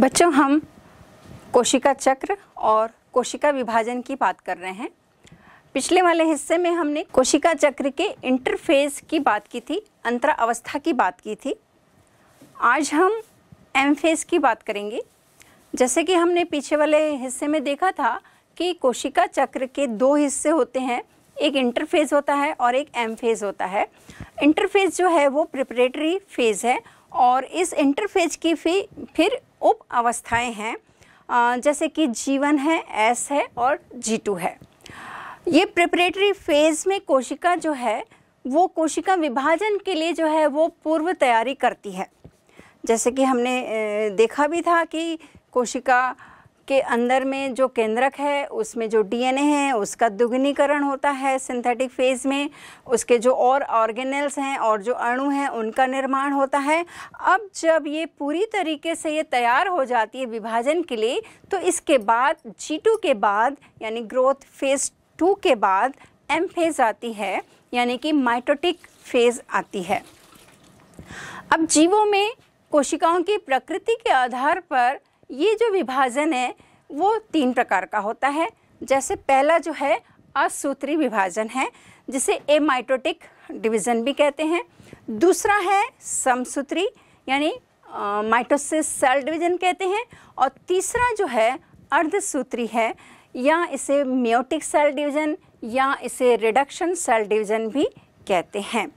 बच्चों हम कोशिका चक्र और कोशिका विभाजन की बात कर रहे हैं पिछले वाले हिस्से में हमने कोशिका चक्र के इंटरफेज की बात की थी अंतरा अवस्था की बात की थी आज हम एम फेज की बात करेंगे जैसे कि हमने पीछे वाले हिस्से में देखा था कि कोशिका चक्र के दो हिस्से होते हैं एक इंटरफेज होता है और एक एम फेज़ होता है इंटरफेज जो है वो प्रिपरेटरी फेज़ है और इस इंटरफेज की फी फिर उप अवस्थाएँ हैं जैसे कि जी वन है एस है और जी टू है ये प्रिपरेटरी फेज़ में कोशिका जो है वो कोशिका विभाजन के लिए जो है वो पूर्व तैयारी करती है जैसे कि हमने देखा भी था कि कोशिका के अंदर में जो केंद्रक है उसमें जो डीएनए है उसका दुगनीकरण होता है सिंथेटिक फेज में उसके जो और ऑर्गेनल्स हैं और जो अणु हैं उनका निर्माण होता है अब जब ये पूरी तरीके से ये तैयार हो जाती है विभाजन के लिए तो इसके बाद जी के बाद यानी ग्रोथ फेज़ टू के बाद एम फेज़ आती है यानी कि माइटोटिक फेज़ आती है अब जीवों में कोशिकाओं की प्रकृति के आधार पर ये जो विभाजन है वो तीन प्रकार का होता है जैसे पहला जो है असूत्री विभाजन है जिसे ए माइटोटिक डिविज़न भी कहते हैं दूसरा है समसूत्री यानी माइटोसिस सेल डिवीज़न कहते हैं और तीसरा जो है अर्धसूत्री है या इसे म्योटिक सेल डिवीज़न या इसे रिडक्शन सेल डिवीज़न भी कहते हैं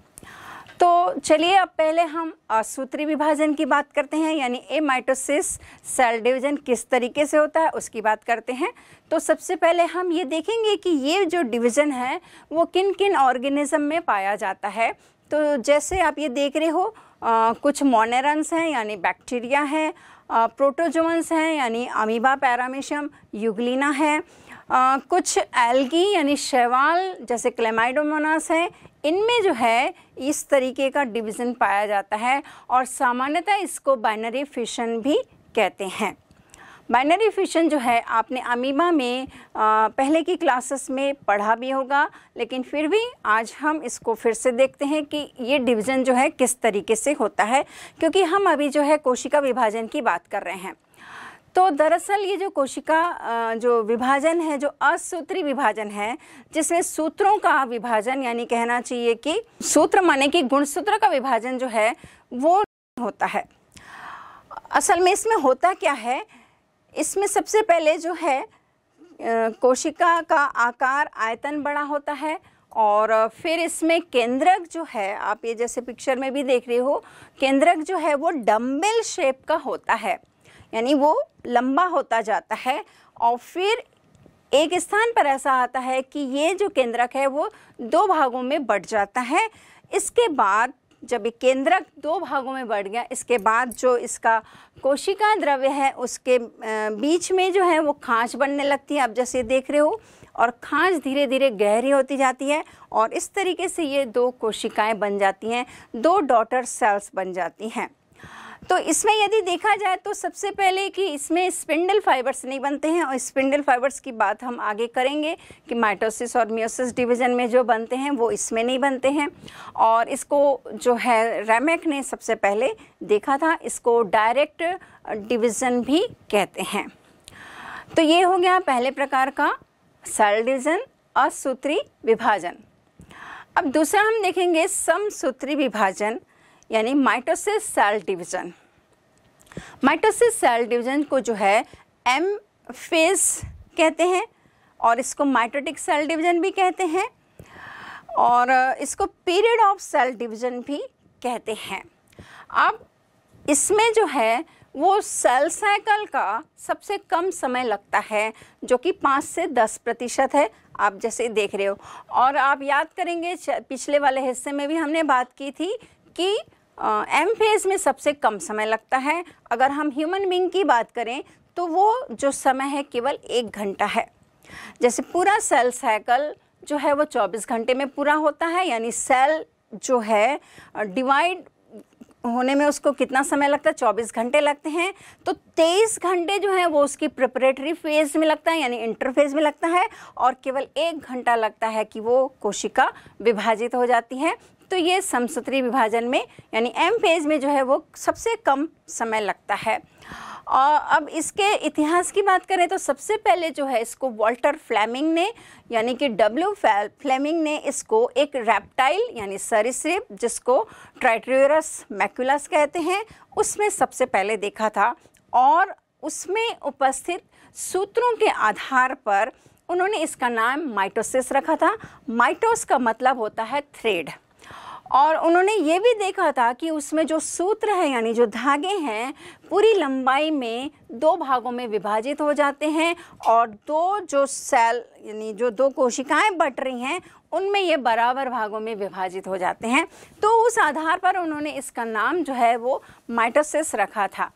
तो चलिए अब पहले हम सूत्री विभाजन की बात करते हैं यानी ए माइटोसिस सेल डिवीजन किस तरीके से होता है उसकी बात करते हैं तो सबसे पहले हम ये देखेंगे कि ये जो डिवीजन है वो किन किन ऑर्गेनिज्म में पाया जाता है तो जैसे आप ये देख रहे हो आ, कुछ मोनेरन्स हैं यानी बैक्टीरिया हैं प्रोटोजोन्स हैं यानी अमीबा पैरामेशियम यूग्लिना है आ, कुछ एल्गी यानी शैवाल जैसे क्लेमाइडोमोनास है इनमें जो है इस तरीके का डिवीज़न पाया जाता है और सामान्यतः इसको बाइनरी फिशन भी कहते हैं बाइनरी फिशन जो है आपने अमीबा में आ, पहले की क्लासेस में पढ़ा भी होगा लेकिन फिर भी आज हम इसको फिर से देखते हैं कि ये डिवीज़न जो है किस तरीके से होता है क्योंकि हम अभी जो है कोशिका विभाजन की बात कर रहे हैं तो दरअसल ये जो कोशिका जो विभाजन है जो असूत्री विभाजन है जिसमें सूत्रों का विभाजन यानी कहना चाहिए कि सूत्र माने कि गुणसूत्र का विभाजन जो है वो होता है असल में इसमें होता क्या है इसमें सबसे पहले जो है कोशिका का आकार आयतन बड़ा होता है और फिर इसमें केंद्रक जो है आप ये जैसे पिक्चर में भी देख रहे हो केंद्रक जो है वो डम्बेल शेप का होता है यानी वो लंबा होता जाता है और फिर एक स्थान पर ऐसा आता है कि ये जो केंद्रक है वो दो भागों में बढ़ जाता है इसके बाद जब ये केंद्रक दो भागों में बढ़ गया इसके बाद जो इसका कोशिका द्रव्य है उसके बीच में जो है वो खांच बनने लगती है आप जैसे देख रहे हो और खांच धीरे धीरे गहरी होती जाती है और इस तरीके से ये दो कोशिकाएं बन जाती हैं दो डॉटर सेल्स बन जाती हैं तो इसमें यदि देखा जाए तो सबसे पहले कि इसमें स्पिंडल फाइबर्स नहीं बनते हैं और स्पिंडल फाइबर्स की बात हम आगे करेंगे कि माइटोसिस और मियोसिस डिवीज़न में जो बनते हैं वो इसमें नहीं बनते हैं और इसको जो है रेमेक ने सबसे पहले देखा था इसको डायरेक्ट डिवीज़न भी कहते हैं तो ये हो गया पहले प्रकार का सेल डिवीज़न असूत्री विभाजन अब दूसरा हम देखेंगे समसूत्री विभाजन यानी mitosis cell division mitosis cell division को जो है एम फेज कहते हैं और इसको माइटोटिक सेल डिवीज़न भी कहते हैं और इसको पीरियड ऑफ सेल डिवीज़न भी कहते हैं अब इसमें जो है वो सेल साइकिल का सबसे कम समय लगता है जो कि पाँच से दस प्रतिशत है आप जैसे देख रहे हो और आप याद करेंगे पिछले वाले हिस्से में भी हमने बात की थी कि एम फेज़ में सबसे कम समय लगता है अगर हम ह्यूमन बींग की बात करें तो वो जो समय है केवल एक घंटा है जैसे पूरा सेल साइकिल जो है वो 24 घंटे में पूरा होता है यानी सेल जो है डिवाइड होने में उसको कितना समय लगता है 24 घंटे लगते हैं तो 23 घंटे जो है वो उसकी प्रिपरेटरी फेज़ में लगता है यानी इंटरफेज में लगता है और केवल एक घंटा लगता है कि वो कोशिका विभाजित हो जाती है तो ये समसूत्री विभाजन में यानी एम फेज में जो है वो सबसे कम समय लगता है और अब इसके इतिहास की बात करें तो सबसे पहले जो है इसको वॉल्टर फ्लेमिंग ने यानी कि डब्ल्यू फ्लेमिंग ने इसको एक रेप्टाइल यानी सरिसप जिसको ट्राइट्रियरस मैक्यूलस कहते हैं उसमें सबसे पहले देखा था और उसमें उपस्थित सूत्रों के आधार पर उन्होंने इसका नाम माइटोसिस रखा था माइटोस का मतलब होता है थ्रेड और उन्होंने ये भी देखा था कि उसमें जो सूत्र है यानी जो धागे हैं पूरी लंबाई में दो भागों में विभाजित हो जाते हैं और दो जो सेल यानी जो दो कोशिकाएं बट रही हैं उनमें ये बराबर भागों में विभाजित हो जाते हैं तो उस आधार पर उन्होंने इसका नाम जो है वो माइटोसिस रखा था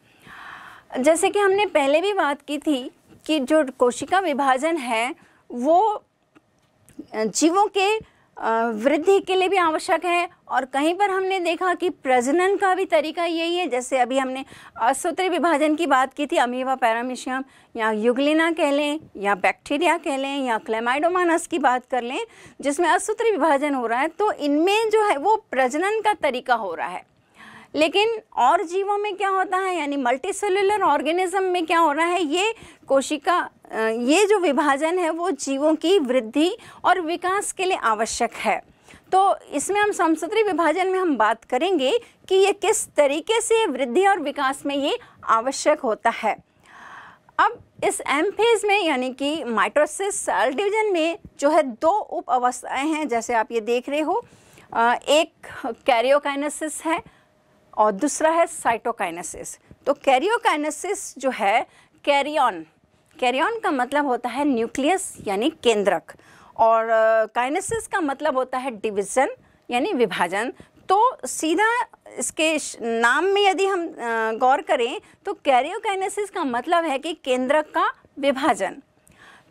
जैसे कि हमने पहले भी बात की थी कि जो कोशिका विभाजन है वो जीवों के वृद्धि के लिए भी आवश्यक है और कहीं पर हमने देखा कि प्रजनन का भी तरीका यही है जैसे अभी हमने असूत्र विभाजन की बात की थी अमीवा पैरामिशियम या युगलिना कह लें या बैक्टीरिया कह लें या क्लेमाइडोमानस की बात कर लें जिसमें असूत्र विभाजन हो रहा है तो इनमें जो है वो प्रजनन का तरीका हो रहा है लेकिन और जीवों में क्या होता है यानी मल्टीसेलुलर ऑर्गेनिज्म में क्या हो रहा है ये कोशिका ये जो विभाजन है वो जीवों की वृद्धि और विकास के लिए आवश्यक है तो इसमें हम समसूत्री विभाजन में हम बात करेंगे कि ये किस तरीके से वृद्धि और विकास में ये आवश्यक होता है अब इस एम फेज में यानी कि माइट्रोसिस सेल डिवीजन में जो है दो उप अवस्थाएँ हैं जैसे आप ये देख रहे हो एक कैरियोकाइनेसिस है और दूसरा है साइटोकाइनेसिस तो कैरियोकाइनेसिस जो है कैरियन कैरियन का मतलब होता है न्यूक्लियस यानी केंद्रक और काइनेसिस का मतलब होता है डिविज़न यानी विभाजन तो सीधा इसके नाम में यदि हम गौर करें तो कैरियोकाइनेसिस का मतलब है कि केंद्रक का विभाजन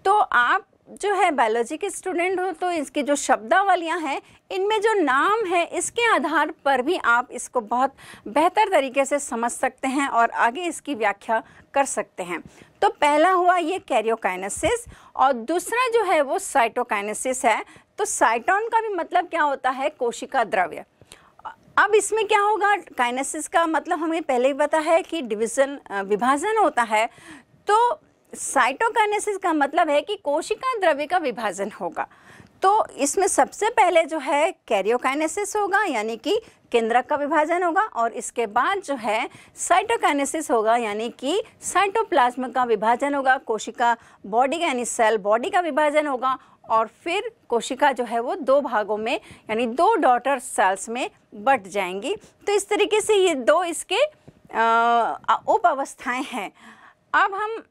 तो आप जो है बायोलॉजी के स्टूडेंट हो तो इसकी जो शब्दावलियाँ हैं इनमें जो नाम है इसके आधार पर भी आप इसको बहुत बेहतर तरीके से समझ सकते हैं और आगे इसकी व्याख्या कर सकते हैं तो पहला हुआ ये कैरियोकाइनेसिस और दूसरा जो है वो साइटोकाइनेसिस है तो साइटोन का भी मतलब क्या होता है कोशिका द्रव्य अब इसमें क्या होगा काइनेसिस का मतलब हमें पहले ही पता है कि डिविजन विभाजन होता है तो साइटोकाइनेसिस का मतलब है कि कोशिका द्रव्य का विभाजन होगा तो इसमें सबसे पहले जो है कैरियोकाइनेसिस होगा यानी कि केंद्रक का विभाजन होगा और इसके बाद जो है साइटोकाइनेसिस होगा यानी कि साइटोप्लाज्म का विभाजन होगा कोशिका बॉडी यानी सेल बॉडी का विभाजन होगा और फिर कोशिका जो है वो दो भागों में यानी दो डॉटर सेल्स में बट जाएंगी तो इस तरीके से ये दो इसके उप अवस्थाएँ हैं अब हम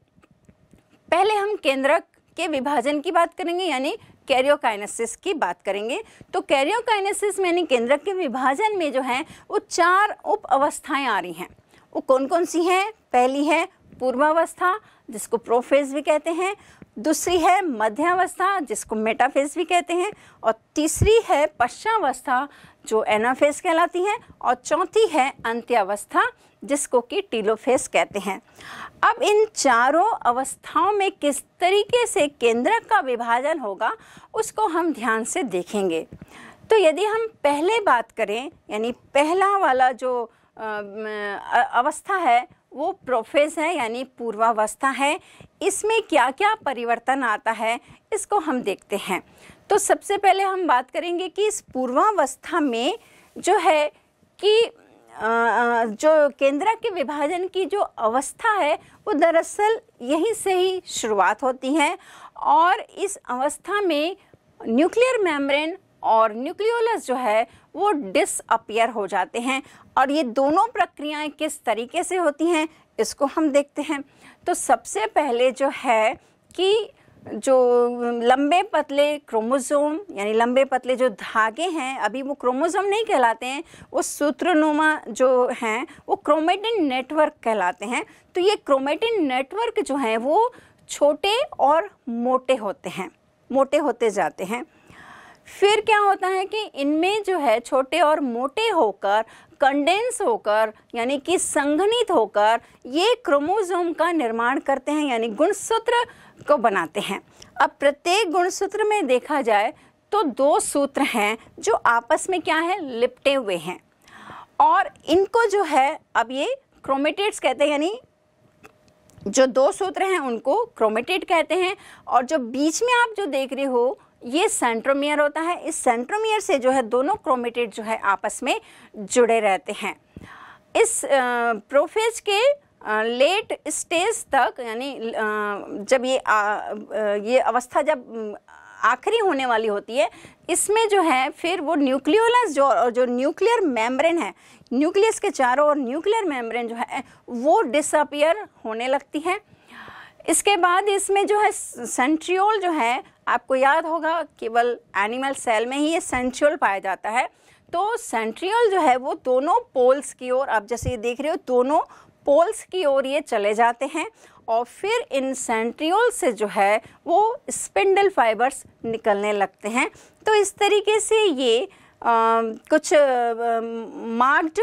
पहले हम केंद्रक के विभाजन की बात करेंगे यानी कैरियोकाइनेसिस की बात करेंगे तो कैरियोकाइनेसिस में यानी केंद्रक के विभाजन में जो है वो चार उप अवस्थाएं आ रही हैं वो कौन कौन सी हैं पहली है पूर्वावस्था जिसको प्रोफेज भी कहते हैं दूसरी है मध्यावस्था जिसको मेटाफेज भी कहते हैं और तीसरी है पश्चावस्था जो एनाफेज कहलाती है और चौथी है अंत्यावस्था जिसको कि टीलोफेस कहते हैं अब इन चारों अवस्थाओं में किस तरीके से केंद्रक का विभाजन होगा उसको हम ध्यान से देखेंगे तो यदि हम पहले बात करें यानी पहला वाला जो अवस्था है वो प्रोफेज है यानी पूर्वावस्था है इसमें क्या क्या परिवर्तन आता है इसको हम देखते हैं तो सबसे पहले हम बात करेंगे कि इस पूर्वावस्था में जो है कि जो केंद्र के विभाजन की जो अवस्था है वो दरअसल यहीं से ही शुरुआत होती है और इस अवस्था में न्यूक्लियर मेम्ब्रेन और न्यूक्लियोलस जो है वो डिसअपियर हो जाते हैं और ये दोनों प्रक्रियाएं किस तरीके से होती हैं इसको हम देखते हैं तो सबसे पहले जो है कि जो लंबे पतले क्रोमोसोम यानी लंबे पतले जो धागे हैं अभी वो क्रोमोसोम नहीं कहलाते हैं वो सूत्रनुमा जो हैं वो क्रोमेटिन नेटवर्क कहलाते हैं तो ये क्रोमेटिन नेटवर्क जो हैं वो छोटे और मोटे होते हैं मोटे होते जाते हैं फिर क्या होता है कि इनमें जो है छोटे और मोटे होकर कंडेंस होकर यानी कि संघनित होकर ये क्रोमोसोम का निर्माण करते हैं यानी गुणसूत्र को बनाते हैं अब प्रत्येक गुणसूत्र में देखा जाए तो दो सूत्र हैं जो आपस में क्या है लिपटे हुए हैं और इनको जो है अब ये क्रोमेटेड्स कहते हैं यानी जो दो सूत्र हैं उनको क्रोमेटेड कहते हैं और जो बीच में आप जो देख रहे हो ये सेंट्रोमियर होता है इस सेंट्रोमियर से जो है दोनों क्रोमेटेड जो है आपस में जुड़े रहते हैं इस प्रोफेज के लेट स्टेज तक यानी जब ये आ, ये अवस्था जब आखिरी होने वाली होती है इसमें जो है फिर वो न्यूक्लियोलस जो और जो न्यूक्लियर मेम्ब्रेन है न्यूक्लियस के चारों और न्यूक्लियर मेम्ब्रेन जो है वो डिसअपियर होने लगती है इसके बाद इसमें जो है सेंट्रियोल जो है आपको याद होगा केवल एनिमल सेल में ही ये सेंट्रियोल पाया जाता है तो सेंट्रियल जो है वो दोनों पोल्स की ओर आप जैसे ये देख रहे हो दोनों पोल्स की ओर ये चले जाते हैं और फिर इन सेंट्रियोल से जो है वो स्पिंडल फाइबर्स निकलने लगते हैं तो इस तरीके से ये आ, कुछ मार्क्ड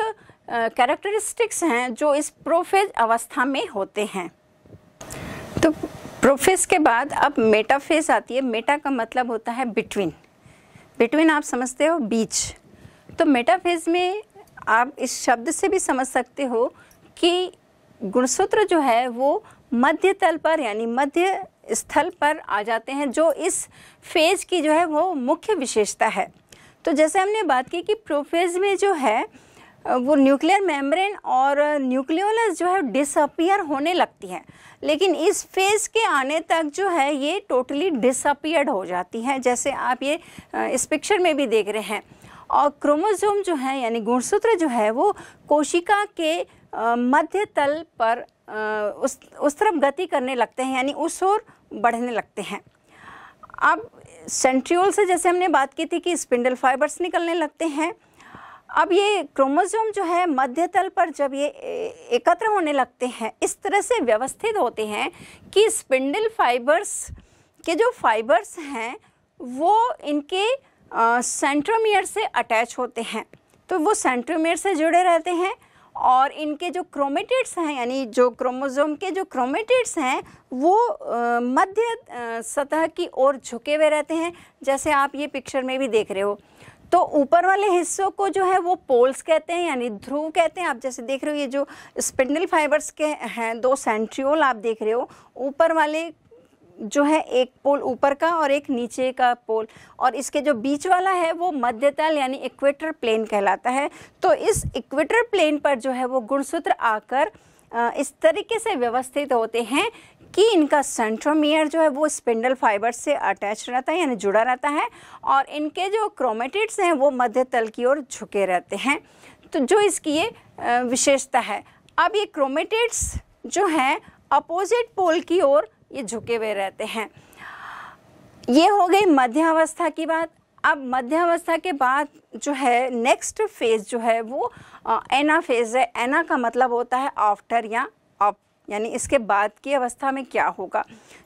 कैरेक्टरिस्टिक्स हैं जो इस प्रोफेज अवस्था में होते हैं तो प्रोफेज के बाद अब मेटाफेज आती है मेटा का मतलब होता है बिटवीन बिटवीन आप समझते हो बीच तो मेटाफेज में आप इस शब्द से भी समझ सकते हो कि गुणसूत्र जो है वो मध्य तल पर यानी मध्य स्थल पर आ जाते हैं जो इस फेज की जो है वो मुख्य विशेषता है तो जैसे हमने बात की कि प्रोफेज में जो है वो न्यूक्लियर मेम्ब्रेन और न्यूक्लियोलस जो है डिसअपियर होने लगती हैं लेकिन इस फेज के आने तक जो है ये टोटली डिसअपियर्ड हो जाती हैं जैसे आप ये इस पिक्चर में भी देख रहे हैं और क्रोमोसोम जो है यानी गुणसूत्र जो है वो कोशिका के मध्य तल पर उस उस तरफ गति करने लगते हैं यानी उस ओर बढ़ने लगते हैं अब सेंट्रियोल से जैसे हमने बात की थी कि स्पिंडल फाइबर्स निकलने लगते हैं अब ये क्रोमोसोम जो है मध्य तल पर जब ये एकत्र होने लगते हैं इस तरह से व्यवस्थित होते हैं कि स्पिंडल फाइबर्स के जो फाइबर्स हैं वो इनके सेंट्रोमियर से अटैच होते हैं तो वो सेंट्रोमियर से जुड़े रहते हैं और इनके जो क्रोमेटिड्स हैं यानी जो क्रोमोजोम के जो क्रोमेटिड्स हैं वो मध्य सतह की ओर झुके हुए रहते हैं जैसे आप ये पिक्चर में भी देख रहे हो तो ऊपर वाले हिस्सों को जो है वो पोल्स कहते हैं यानी ध्रुव कहते हैं आप जैसे देख रहे हो ये जो स्पिंडल फाइबर्स के हैं दो सेंट्रियोल आप देख रहे हो ऊपर वाले जो है एक पोल ऊपर का और एक नीचे का पोल और इसके जो बीच वाला है वो मध्यतल यानी इक्वेटर प्लेन कहलाता है तो इस इक्वेटर प्लेन पर जो है वो गुणसूत्र आकर इस तरीके से व्यवस्थित होते हैं कि इनका सेंट्रोमियर जो है वो स्पिंडल फाइबर से अटैच रहता है यानी जुड़ा रहता है और इनके जो क्रोमेटिड्स हैं वो मध्य तल की ओर झुके रहते हैं तो जो इसकी ये विशेषता है अब ये क्रोमेटिड्स जो हैं अपोजिट पोल की ओर ये झुके हुए रहते हैं ये हो गई मध्यावस्था की बात अब मध्यावस्था के बाद जो है नेक्स्ट फेज जो है वो एना फेज है एना का मतलब होता है आफ्टर या ऑफ यानी इसके बाद की अवस्था में क्या होगा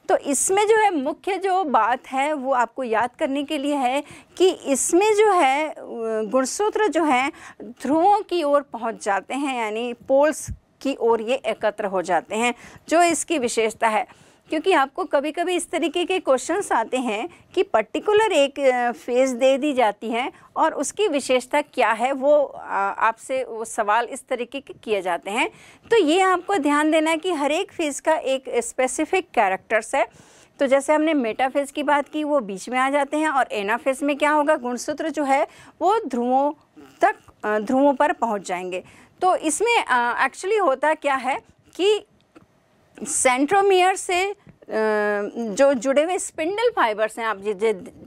तो इसमें जो है मुख्य जो बात है वो आपको याद करने के लिए है कि इसमें जो है गुणसूत्र जो है ध्रुवों की ओर पहुंच जाते हैं यानी पोल्स की ओर ये एकत्र हो जाते हैं जो इसकी विशेषता है क्योंकि आपको कभी कभी इस तरीके के क्वेश्चंस आते हैं कि पर्टिकुलर एक फेज दे दी जाती है और उसकी विशेषता क्या है वो आपसे वो सवाल इस तरीके के किए जाते हैं तो ये आपको ध्यान देना है कि हर एक फेज़ का एक स्पेसिफिक कैरेक्टर्स है तो जैसे हमने मेटाफेज की बात की वो बीच में आ जाते हैं और एनाफेज में क्या होगा गुणसूत्र जो है वो ध्रुवों तक ध्रुवों पर पहुंच जाएंगे तो इसमें एक्चुअली होता क्या है कि सेंट्रोमियर से जो जुड़े हुए स्पिंडल फाइबर्स हैं आप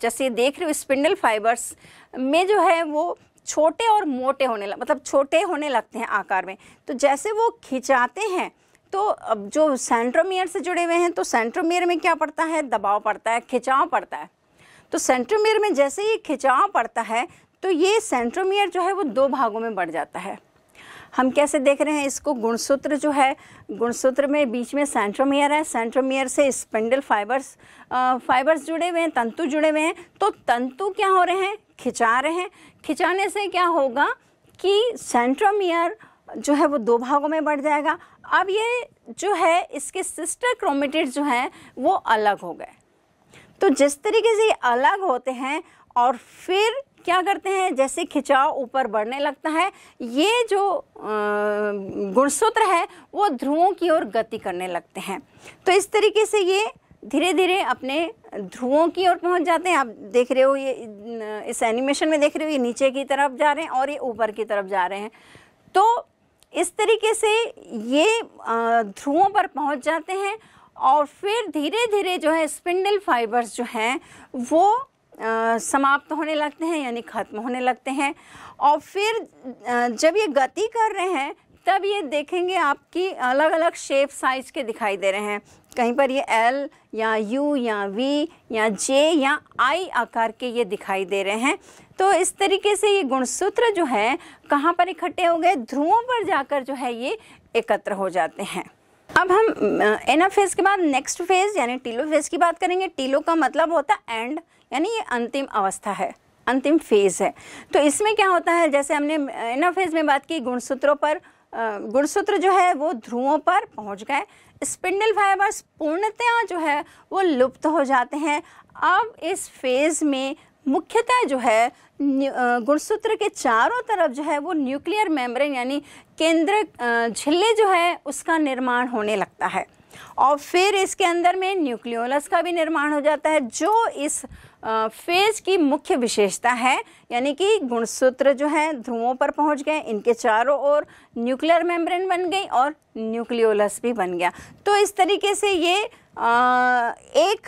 जैसे देख रहे हो स्पिंडल फाइबर्स में जो है वो छोटे और मोटे होने लग मतलब छोटे होने लगते हैं आकार में तो जैसे वो खिंचाते हैं तो अब जो सेंट्रोमियर से जुड़े हुए हैं तो सेंट्रोमियर में क्या पड़ता है दबाव पड़ता है खिंचाव पड़ता है तो सेंट्रोमियर में जैसे ये खिंचाव पड़ता है तो ये सेंट्रोमियर जो है वो दो भागों में बढ़ जाता है हम कैसे देख रहे हैं इसको गुणसूत्र जो है गुणसूत्र में बीच में सेंट्रोमियर है सेंट्रोमियर से स्पिंडल फाइबर्स फाइबर्स जुड़े हुए हैं तंतु जुड़े हुए हैं तो तंतु क्या हो रहे हैं खिंचा रहे हैं खिंचाने से क्या होगा कि सेंट्रोमियर जो है वो दो भागों में बढ़ जाएगा अब ये जो है इसके सिस्टर क्रोमेटिड जो हैं वो अलग हो गए तो जिस तरीके से ये अलग होते हैं और फिर क्या करते हैं जैसे खिंचाव ऊपर बढ़ने लगता है ये जो गुणसूत्र है वो ध्रुवों की ओर गति करने लगते हैं तो इस तरीके से ये धीरे धीरे अपने ध्रुवों की ओर पहुंच जाते हैं आप देख रहे हो ये इस एनिमेशन में देख रहे हो ये नीचे की तरफ जा रहे हैं और ये ऊपर की तरफ जा रहे हैं तो इस तरीके से ये ध्रुवों पर पहुंच जाते हैं और फिर धीरे धीरे जो है स्पिंडल फाइबर्स जो हैं वो समाप्त होने लगते हैं यानी खत्म होने लगते हैं और फिर जब ये गति कर रहे हैं तब ये देखेंगे आपकी अलग अलग शेप साइज के दिखाई दे रहे हैं कहीं पर ये एल या यू या वी या जे या आई आकार के ये दिखाई दे रहे हैं तो इस तरीके से ये गुणसूत्र जो है कहाँ पर इकट्ठे हो गए ध्रुवों पर जाकर जो है ये एकत्र हो जाते हैं अब हम एना फेज के बाद नेक्स्ट फेज यानी टीलो फेज की बात करेंगे टीलो का मतलब होता है एंड यानी ये अंतिम अवस्था है अंतिम फेज़ है तो इसमें क्या होता है जैसे हमने इनर फेज़ में बात की गुणसूत्रों पर गुणसूत्र जो है वो ध्रुवों पर पहुंच गए स्पिंडल फाइबर्स पूर्णतया जो है वो लुप्त हो जाते हैं अब इस फेज़ में मुख्यतः जो है गुणसूत्र के चारों तरफ जो है वो न्यूक्लियर मेम्ब्रेन यानी केंद्र झिल्ले जो है उसका निर्माण होने लगता है और फिर इसके अंदर में न्यूक्लियोलस का भी निर्माण हो जाता है जो इस फेज की मुख्य विशेषता है यानी कि गुणसूत्र जो है ध्रुवों पर पहुंच गए इनके चारों ओर न्यूक्लियर मेम्ब्रेन बन गई और न्यूक्लियोलस भी बन गया तो इस तरीके से ये आ, एक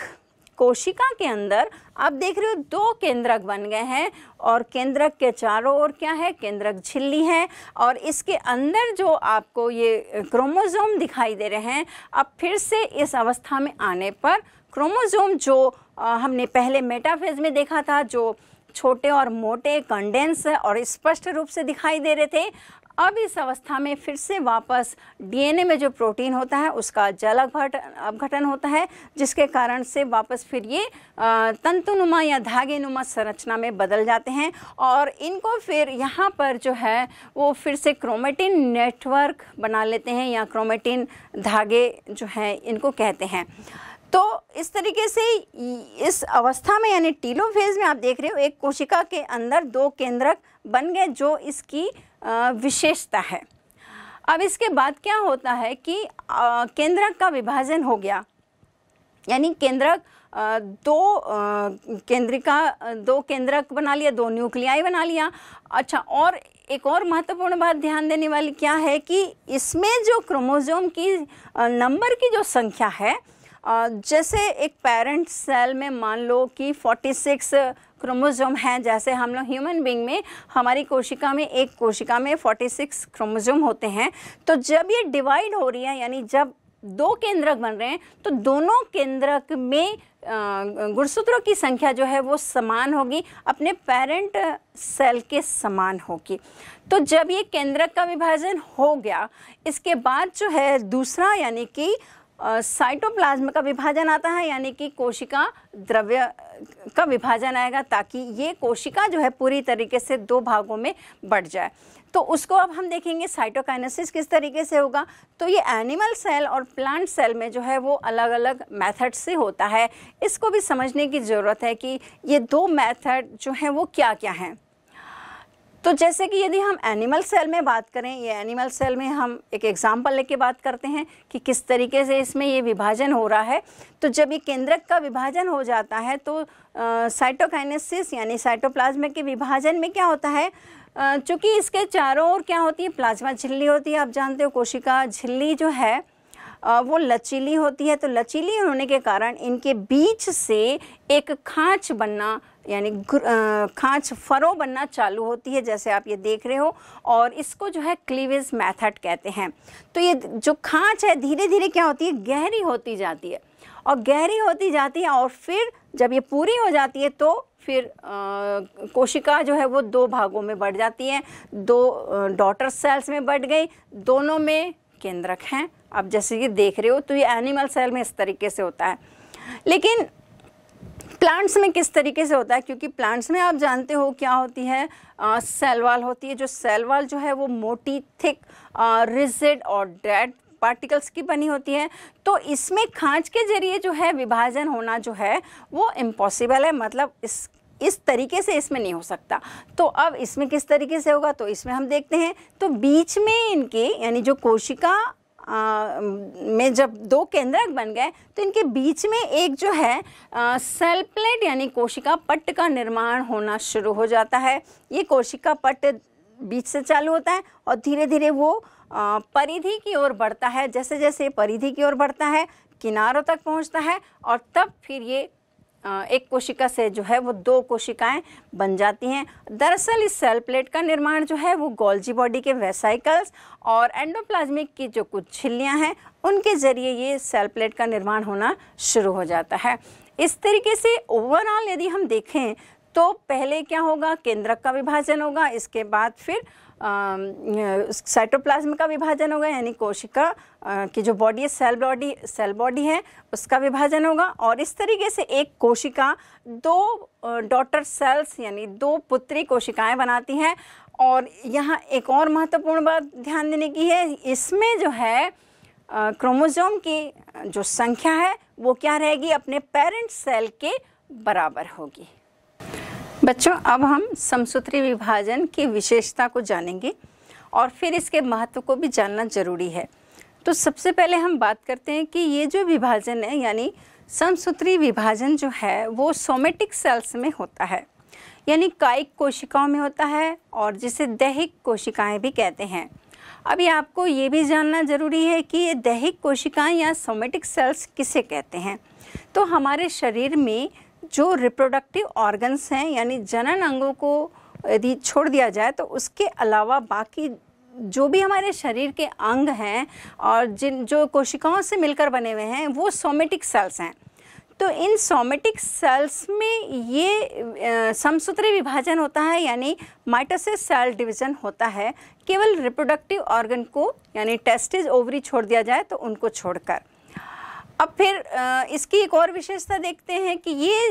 कोशिका के अंदर आप देख रहे हो दो केंद्रक बन गए हैं और केंद्रक के चारों ओर क्या है केंद्रक झिल्ली है और इसके अंदर जो आपको ये क्रोमोजोम दिखाई दे रहे हैं अब फिर से इस अवस्था में आने पर क्रोमोजोम जो हमने पहले मेटाफेज में देखा था जो छोटे और मोटे कंडेंस और स्पष्ट रूप से दिखाई दे रहे थे अब इस अवस्था में फिर से वापस डीएनए में जो प्रोटीन होता है उसका जल अवघटन होता है जिसके कारण से वापस फिर ये तंतुनुमा या धागेनुमा संरचना में बदल जाते हैं और इनको फिर यहाँ पर जो है वो फिर से क्रोमेटिन नेटवर्क बना लेते हैं या क्रोमेटिन धागे जो हैं इनको कहते हैं तो इस तरीके से इस अवस्था में यानी टीलो फेज में आप देख रहे हो एक कोशिका के अंदर दो केंद्रक बन गए जो इसकी विशेषता है अब इसके बाद क्या होता है कि केंद्रक का विभाजन हो गया यानी केंद्रक दो केंद्रिका दो केंद्रक बना लिया दो न्यूक्लियाई बना लिया अच्छा और एक और महत्वपूर्ण बात ध्यान देने वाली क्या है कि इसमें जो क्रोमोजोम की नंबर की जो संख्या है जैसे एक पेरेंट सेल में मान लो कि 46 क्रोमोजोम हैं जैसे हम लोग ह्यूमन बींग में हमारी कोशिका में एक कोशिका में 46 क्रोमोजोम होते हैं तो जब ये डिवाइड हो रही है यानी जब दो केंद्रक बन रहे हैं तो दोनों केंद्रक में गुणसूत्रों की संख्या जो है वो समान होगी अपने पेरेंट सेल के समान होगी तो जब ये केंद्रक का विभाजन हो गया इसके बाद जो है दूसरा यानी कि साइटोप्लाज्म का विभाजन आता है यानी कि कोशिका द्रव्य का विभाजन आएगा ताकि ये कोशिका जो है पूरी तरीके से दो भागों में बढ़ जाए तो उसको अब हम देखेंगे साइटोकाइनेसिस किस तरीके से होगा तो ये एनिमल सेल और प्लांट सेल में जो है वो अलग अलग मेथड से होता है इसको भी समझने की ज़रूरत है कि ये दो मेथड जो हैं वो क्या क्या हैं तो जैसे कि यदि हम एनिमल सेल में बात करें ये एनिमल सेल में हम एक एग्जाम्पल लेके बात करते हैं कि किस तरीके से इसमें ये विभाजन हो रहा है तो जब ये केंद्रक का विभाजन हो जाता है तो साइटोकाइनेसिस यानी साइटोप्लाज्म के विभाजन में क्या होता है चूँकि इसके चारों ओर क्या होती है प्लाज्मा झिल्ली होती है आप जानते हो कोशिका झिल्ली जो है वो लचीली होती है तो लचीली होने के कारण इनके बीच से एक खाँच बनना यानी खांच फरो बनना चालू होती है जैसे आप ये देख रहे हो और इसको जो है क्लीवेज मेथड कहते हैं तो ये जो खांच है धीरे धीरे क्या होती है गहरी होती जाती है और गहरी होती जाती है और फिर जब ये पूरी हो जाती है तो फिर आ, कोशिका जो है वो दो भागों में बढ़ जाती है दो डॉटर सेल्स में बढ़ गई दोनों में केंद्रक हैं अब जैसे कि देख रहे हो तो ये एनिमल सेल में इस तरीके से होता है लेकिन प्लांट्स में किस तरीके से होता है क्योंकि प्लांट्स में आप जानते हो क्या होती है सेल वाल होती है जो सेल वाल जो है वो मोटी थिक रिजिड और डेड पार्टिकल्स की बनी होती है तो इसमें खांच के जरिए जो है विभाजन होना जो है वो इम्पॉसिबल है मतलब इस इस तरीके से इसमें नहीं हो सकता तो अब इसमें किस तरीके से होगा तो इसमें हम देखते हैं तो बीच में इनके यानी जो कोशिका में जब दो केंद्रक बन गए तो इनके बीच में एक जो है सेल प्लेट यानी कोशिका पट्ट का निर्माण होना शुरू हो जाता है ये कोशिका पट्ट बीच से चालू होता है और धीरे धीरे वो परिधि की ओर बढ़ता है जैसे जैसे परिधि की ओर बढ़ता है किनारों तक पहुंचता है और तब फिर ये एक कोशिका से जो है वो दो कोशिकाएं बन जाती हैं दरअसल इस सेल प्लेट का निर्माण जो है वो गोल्जी बॉडी के वेसाइकल्स और एंडोप्लाज्मिक की जो कुछ छिल्लियां हैं उनके ज़रिए ये सेल प्लेट का निर्माण होना शुरू हो जाता है इस तरीके से ओवरऑल यदि हम देखें तो पहले क्या होगा केंद्रक का विभाजन होगा इसके बाद फिर साइटोप्लाज्म का विभाजन होगा यानी कोशिका की जो बॉडी है सेल बॉडी सेल बॉडी है उसका विभाजन होगा और इस तरीके से एक कोशिका दो डॉटर सेल्स यानी दो पुत्री कोशिकाएं बनाती हैं और यहाँ एक और महत्वपूर्ण बात ध्यान देने की है इसमें जो है क्रोमोजोम की जो संख्या है वो क्या रहेगी अपने पेरेंट सेल के बराबर होगी बच्चों अब हम समसूत्री विभाजन की विशेषता को जानेंगे और फिर इसके महत्व को भी जानना जरूरी है तो सबसे पहले हम बात करते हैं कि ये जो विभाजन है यानी समसूत्री विभाजन जो है वो सोमेटिक सेल्स में होता है यानी कायिक कोशिकाओं में होता है और जिसे दैहिक कोशिकाएं भी कहते हैं अभी आपको ये भी जानना ज़रूरी है कि ये दैहिक कोशिकाएं या सोमेटिक सेल्स किसे कहते हैं तो हमारे शरीर में जो रिप्रोडक्टिव ऑर्गन्स हैं यानी जनन अंगों को यदि छोड़ दिया जाए तो उसके अलावा बाकी जो भी हमारे शरीर के अंग हैं और जिन जो कोशिकाओं से मिलकर बने हुए हैं वो सोमेटिक सेल्स हैं तो इन सोमेटिक सेल्स में ये समसूत्री विभाजन होता है यानी माइटोसिस सेल डिवीजन होता है केवल रिप्रोडक्टिव ऑर्गन को यानी टेस्टिस ओवरी छोड़ दिया जाए तो उनको छोड़कर अब फिर इसकी एक और विशेषता देखते हैं कि ये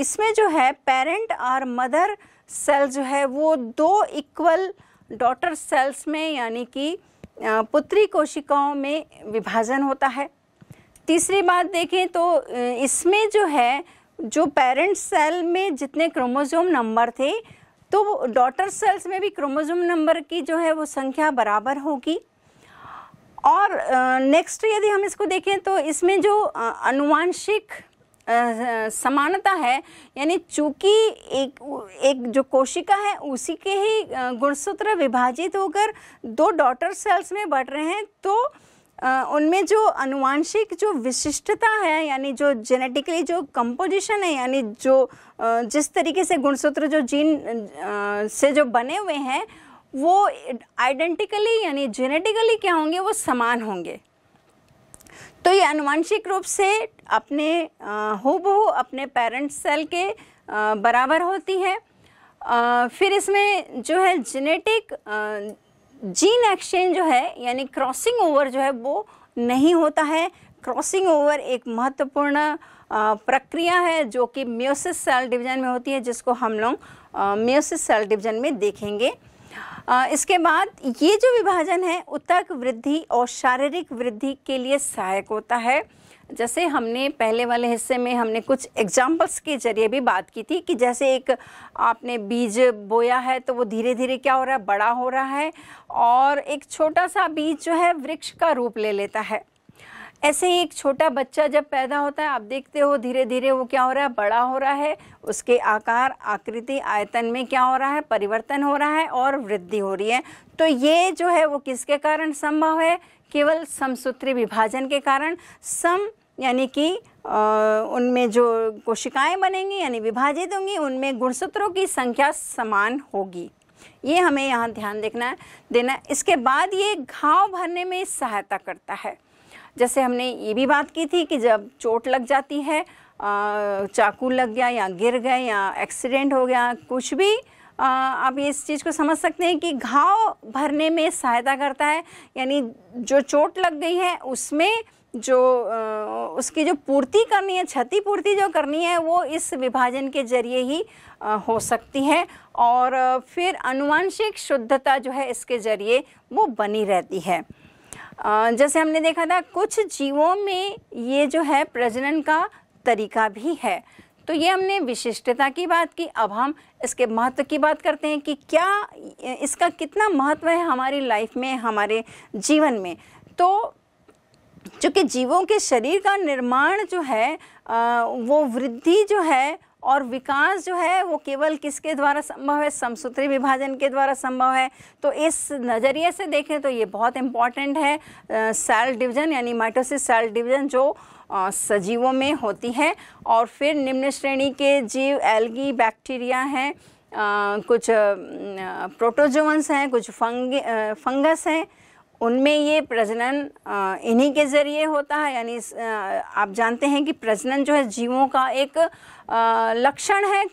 इसमें जो है पेरेंट और मदर सेल जो है वो दो इक्वल डॉटर सेल्स में यानी कि पुत्री कोशिकाओं में विभाजन होता है तीसरी बात देखें तो इसमें जो है जो पेरेंट सेल में जितने क्रोमोजोम नंबर थे तो डॉटर सेल्स में भी क्रोमोजोम नंबर की जो है वो संख्या बराबर होगी और नेक्स्ट यदि हम इसको देखें तो इसमें जो अनुवांशिक समानता है यानी चूंकि एक एक जो कोशिका है उसी के ही गुणसूत्र विभाजित होकर दो डॉटर सेल्स में बढ़ रहे हैं तो उनमें जो अनुवांशिक जो विशिष्टता है यानी जो जेनेटिकली जो कंपोजिशन है यानी जो जिस तरीके से गुणसूत्र जो जीन से जो बने हुए हैं वो आइडेंटिकली यानी जेनेटिकली क्या होंगे वो समान होंगे तो ये अनुवांशिक रूप से अपने हूबहू अपने पेरेंट्स सेल के आ, बराबर होती है आ, फिर इसमें जो है जेनेटिक जीन एक्सचेंज जो है यानी क्रॉसिंग ओवर जो है वो नहीं होता है क्रॉसिंग ओवर एक महत्वपूर्ण प्रक्रिया है जो कि म्योसिस सेल डिवीजन में होती है जिसको हम लोग म्योसिस सेल डिवीजन में देखेंगे आ, इसके बाद ये जो विभाजन है उतक वृद्धि और शारीरिक वृद्धि के लिए सहायक होता है जैसे हमने पहले वाले हिस्से में हमने कुछ एग्जाम्पल्स के जरिए भी बात की थी कि जैसे एक आपने बीज बोया है तो वो धीरे धीरे क्या हो रहा है बड़ा हो रहा है और एक छोटा सा बीज जो है वृक्ष का रूप ले लेता है ऐसे ही एक छोटा बच्चा जब पैदा होता है आप देखते हो धीरे धीरे वो क्या हो रहा है बड़ा हो रहा है उसके आकार आकृति आयतन में क्या हो रहा है परिवर्तन हो रहा है और वृद्धि हो रही है तो ये जो है वो किसके कारण संभव है केवल समसूत्री विभाजन के कारण सम यानी कि उनमें जो कोशिकाएं बनेंगी यानी विभाजित होंगी उनमें गुणसूत्रों की संख्या समान होगी ये हमें यहाँ ध्यान देखना है देना इसके बाद ये घाव भरने में सहायता करता है जैसे हमने ये भी बात की थी कि जब चोट लग जाती है चाकू लग गया या गिर गए या एक्सीडेंट हो गया कुछ भी आप ये इस चीज़ को समझ सकते हैं कि घाव भरने में सहायता करता है यानी जो चोट लग गई है उसमें जो उसकी जो पूर्ति करनी है क्षतिपूर्ति जो करनी है वो इस विभाजन के जरिए ही हो सकती है और फिर अनुवांशिक शुद्धता जो है इसके जरिए वो बनी रहती है जैसे हमने देखा था कुछ जीवों में ये जो है प्रजनन का तरीका भी है तो ये हमने विशिष्टता की बात की अब हम इसके महत्व की बात करते हैं कि क्या इसका कितना महत्व है हमारी लाइफ में हमारे जीवन में तो चूँकि जीवों के शरीर का निर्माण जो है वो वृद्धि जो है और विकास जो है वो केवल किसके द्वारा संभव है समसूत्री विभाजन के द्वारा संभव है तो इस नज़रिए से देखें तो ये बहुत इम्पॉर्टेंट है सेल डिवीजन यानी माइटोसिस सेल डिवीजन जो सजीवों में होती है और फिर निम्न श्रेणी के जीव एल्गी बैक्टीरिया हैं कुछ प्रोटोजोवंस हैं कुछ फंग फंगस हैं उनमें ये प्रजनन इन्हीं के ज़रिए होता है यानी आप जानते हैं कि प्रजनन जो है जीवों का एक लक्षण है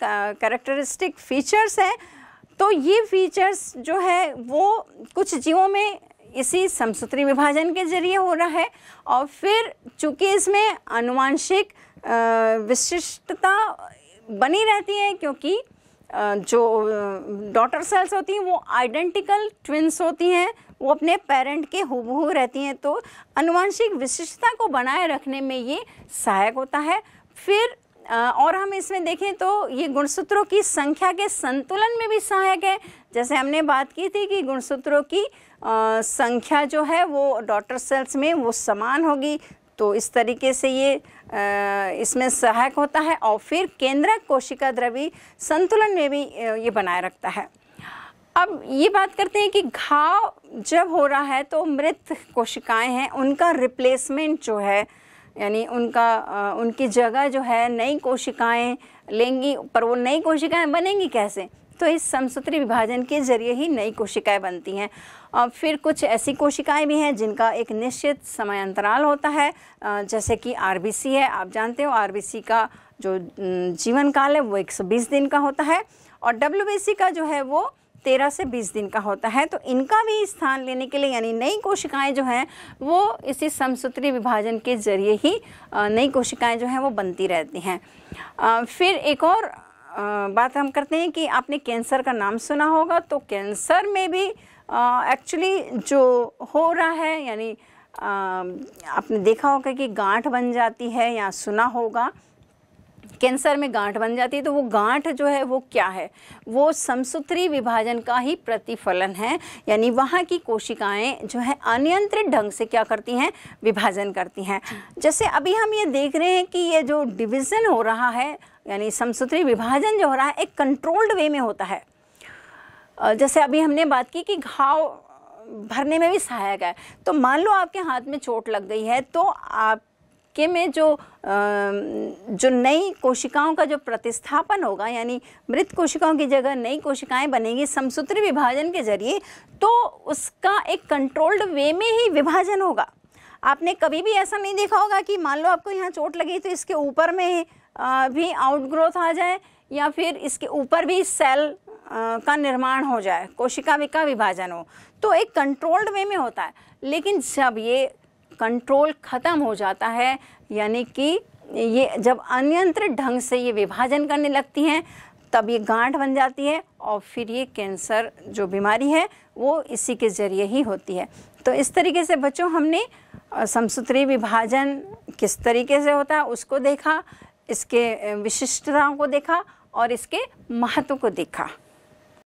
करेक्टरिस्टिक फीचर्स है तो ये फीचर्स जो है वो कुछ जीवों में इसी समसूत्री विभाजन के जरिए हो रहा है और फिर चूंकि इसमें अनुवांशिक विशिष्टता बनी रहती है क्योंकि जो डॉटर सेल्स होती हैं वो आइडेंटिकल ट्विन्स होती हैं वो अपने पेरेंट के हूबहू रहती हैं तो अनुवांशिक विशिष्टता को बनाए रखने में ये सहायक होता है फिर और हम इसमें देखें तो ये गुणसूत्रों की संख्या के संतुलन में भी सहायक है जैसे हमने बात की थी कि गुणसूत्रों की संख्या जो है वो डॉटर सेल्स में वो समान होगी तो इस तरीके से ये इसमें सहायक होता है और फिर केंद्रक कोशिका द्रवी संतुलन में भी ये बनाए रखता है अब ये बात करते हैं कि घाव जब हो रहा है तो मृत कोशिकाएं हैं उनका रिप्लेसमेंट जो है यानी उनका उनकी जगह जो है नई कोशिकाएं लेंगी पर वो नई कोशिकाएं बनेंगी कैसे तो इस समसूत्री विभाजन के जरिए ही नई कोशिकाएं बनती हैं और फिर कुछ ऐसी कोशिकाएं भी हैं जिनका एक निश्चित समय अंतराल होता है जैसे कि आर है आप जानते हो आर का जो जीवन काल है वो 120 दिन का होता है और डब्ल्यू का जो है वो तेरह से बीस दिन का होता है तो इनका भी स्थान लेने के लिए यानी नई कोशिकाएं जो हैं वो इसी समसूत्री विभाजन के जरिए ही नई कोशिकाएं जो हैं वो बनती रहती हैं फिर एक और बात हम करते हैं कि आपने कैंसर का नाम सुना होगा तो कैंसर में भी एक्चुअली जो हो रहा है यानी आपने देखा होगा कि गांठ बन जाती है या सुना होगा कैंसर में गांठ बन जाती है तो वो गांठ जो है वो क्या है वो समसूत्री विभाजन का ही प्रतिफलन है यानी वहाँ की कोशिकाएं जो है अनियंत्रित ढंग से क्या करती हैं विभाजन करती हैं जैसे अभी हम ये देख रहे हैं कि ये जो डिविज़न हो रहा है यानी समसूत्री विभाजन जो हो रहा है एक कंट्रोल्ड वे में होता है जैसे अभी हमने बात की कि घाव भरने में भी सहायक है तो मान लो आपके हाथ में चोट लग गई है तो आप के में जो जो नई कोशिकाओं का जो प्रतिस्थापन होगा यानी मृत कोशिकाओं की जगह नई कोशिकाएं बनेंगी समसूत्री विभाजन के जरिए तो उसका एक कंट्रोल्ड वे में ही विभाजन होगा आपने कभी भी ऐसा नहीं देखा होगा कि मान लो आपको यहाँ चोट लगी तो इसके ऊपर में भी आउटग्रोथ आ जाए या फिर इसके ऊपर भी सेल का निर्माण हो जाए कोशिका का विभाजन हो तो एक कंट्रोल्ड वे में होता है लेकिन जब ये कंट्रोल ख़त्म हो जाता है यानी कि ये जब अनियंत्रित ढंग से ये विभाजन करने लगती हैं तब ये गांठ बन जाती है और फिर ये कैंसर जो बीमारी है वो इसी के ज़रिए ही होती है तो इस तरीके से बच्चों हमने समसूत्री विभाजन किस तरीके से होता है उसको देखा इसके विशिष्टताओं को देखा और इसके महत्व को देखा